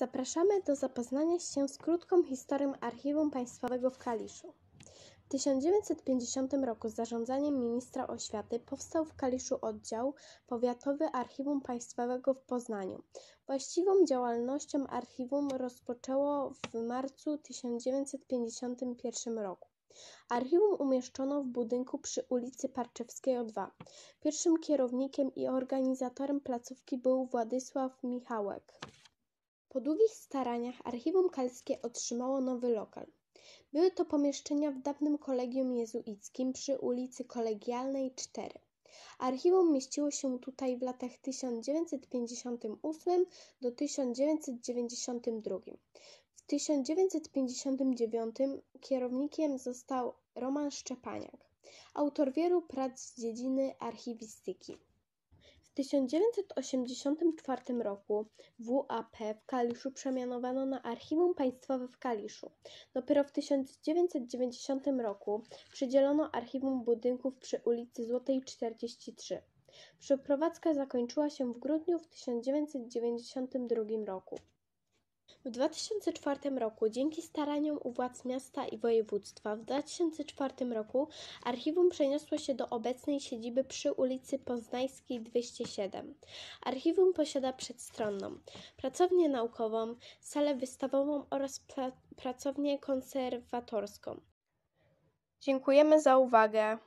Zapraszamy do zapoznania się z krótką historią Archiwum Państwowego w Kaliszu. W 1950 roku z zarządzaniem ministra oświaty powstał w Kaliszu oddział Powiatowy Archiwum Państwowego w Poznaniu. Właściwą działalnością archiwum rozpoczęło w marcu 1951 roku. Archiwum umieszczono w budynku przy ulicy Parczewskiego 2. Pierwszym kierownikiem i organizatorem placówki był Władysław Michałek. Po długich staraniach archiwum kalskie otrzymało nowy lokal. Były to pomieszczenia w dawnym kolegium jezuickim przy ulicy Kolegialnej 4. Archiwum mieściło się tutaj w latach 1958 do 1992. W 1959 kierownikiem został Roman Szczepaniak, autor wielu prac z dziedziny archiwistyki. W 1984 roku WAP w Kaliszu przemianowano na Archiwum Państwowe w Kaliszu. Dopiero w 1990 roku przydzielono Archiwum Budynków przy ulicy Złotej 43. Przeprowadzka zakończyła się w grudniu w 1992 roku. W 2004 roku dzięki staraniom u władz miasta i województwa w 2004 roku archiwum przeniosło się do obecnej siedziby przy ulicy Poznańskiej 207. Archiwum posiada przedstronną, pracownię naukową, salę wystawową oraz pra pracownię konserwatorską. Dziękujemy za uwagę.